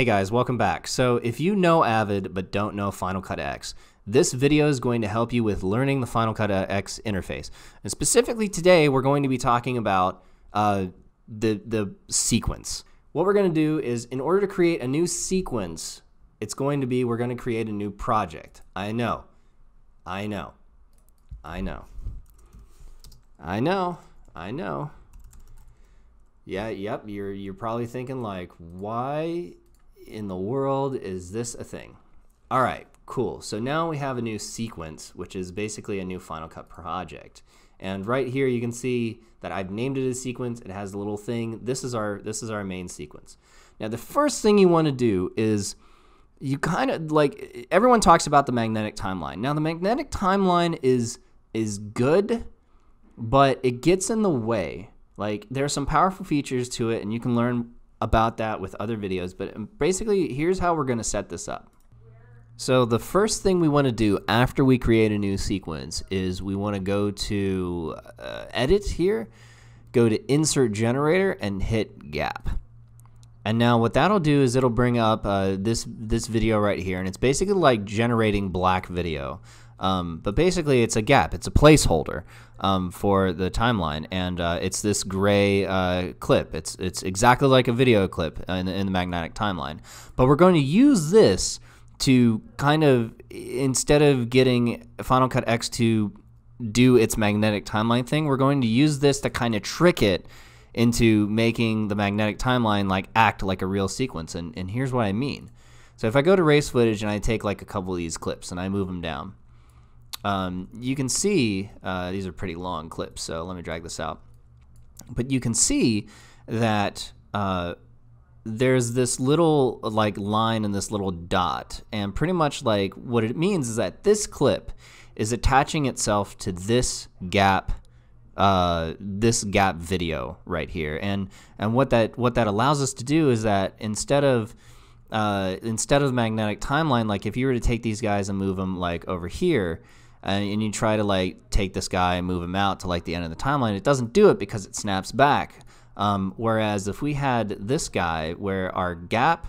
Hey guys, welcome back. So if you know Avid but don't know Final Cut X, this video is going to help you with learning the Final Cut X interface. And specifically today, we're going to be talking about uh, the, the sequence. What we're going to do is in order to create a new sequence, it's going to be we're going to create a new project. I know. I know. I know. I know. I know. Yeah, yep, you're you're probably thinking like, why in the world is this a thing? All right, cool. So now we have a new sequence, which is basically a new Final Cut project. And right here you can see that I've named it a sequence. It has a little thing. This is our this is our main sequence. Now the first thing you want to do is you kind of like everyone talks about the magnetic timeline. Now the magnetic timeline is is good, but it gets in the way. Like there are some powerful features to it and you can learn about that with other videos, but basically here's how we're going to set this up. So the first thing we want to do after we create a new sequence is we want to go to uh, edit here, go to insert generator and hit gap. And now what that'll do is it'll bring up uh, this this video right here, and it's basically like generating black video. Um, but basically, it's a gap. It's a placeholder um, for the timeline, and uh, it's this gray uh, clip. It's it's exactly like a video clip in, in the magnetic timeline. But we're going to use this to kind of instead of getting Final Cut X to do its magnetic timeline thing, we're going to use this to kind of trick it into making the magnetic timeline like act like a real sequence. And, and here's what I mean. So if I go to race footage and I take like a couple of these clips and I move them down, um, you can see uh, these are pretty long clips, so let me drag this out. But you can see that uh, there's this little like line and this little dot, and pretty much like what it means is that this clip is attaching itself to this gap uh, this gap video right here. And and what that what that allows us to do is that instead of uh, instead of magnetic timeline, like if you were to take these guys and move them like over here, and you try to like take this guy and move him out to like the end of the timeline, it doesn't do it because it snaps back. Um, whereas if we had this guy where our gap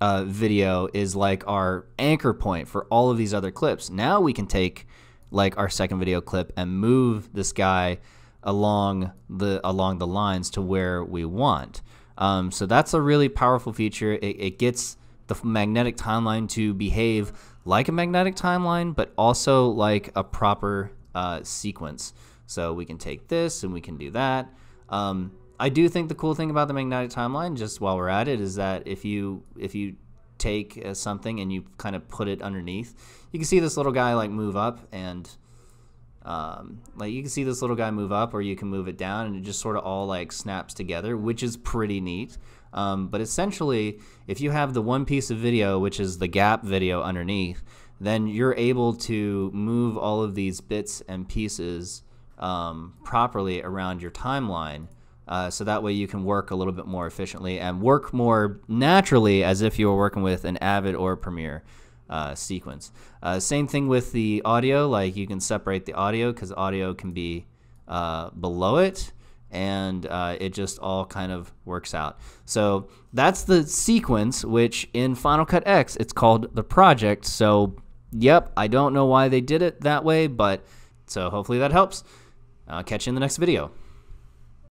uh, video is like our anchor point for all of these other clips, now we can take like our second video clip and move this guy along the along the lines to where we want. Um, so that's a really powerful feature. It, it gets the magnetic timeline to behave like a magnetic timeline, but also like a proper uh, sequence. So we can take this and we can do that. Um, I do think the cool thing about the magnetic timeline, just while we're at it, is that if you if you take uh, something and you kind of put it underneath, you can see this little guy like move up and um, like you can see this little guy move up or you can move it down and it just sort of all like snaps together, which is pretty neat. Um, but essentially, if you have the one piece of video, which is the gap video underneath, then you're able to move all of these bits and pieces um, properly around your timeline. Uh, so that way you can work a little bit more efficiently and work more naturally as if you were working with an Avid or Premiere uh, sequence. Uh, same thing with the audio, like you can separate the audio because audio can be uh, below it and uh, it just all kind of works out. So that's the sequence, which in Final Cut X, it's called the project. So, yep, I don't know why they did it that way, but so hopefully that helps. Uh, catch you in the next video.